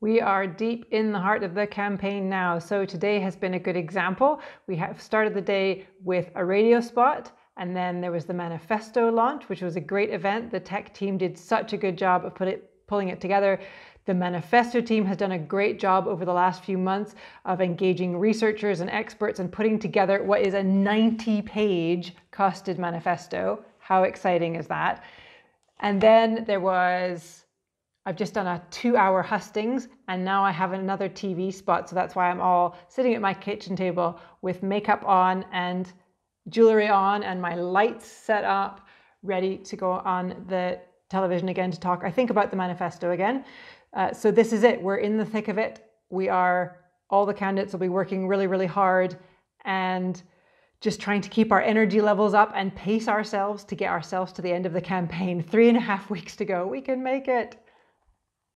We are deep in the heart of the campaign now. So today has been a good example. We have started the day with a radio spot. And then there was the manifesto launch, which was a great event. The tech team did such a good job of it, pulling it together. The manifesto team has done a great job over the last few months of engaging researchers and experts and putting together what is a 90 page costed manifesto. How exciting is that? And then there was I've just done a two hour hustings and now I have another TV spot. So that's why I'm all sitting at my kitchen table with makeup on and jewelry on and my lights set up, ready to go on the television again to talk. I think about the manifesto again. Uh, so this is it. We're in the thick of it. We are, all the candidates will be working really, really hard and just trying to keep our energy levels up and pace ourselves to get ourselves to the end of the campaign. Three and a half weeks to go. We can make it.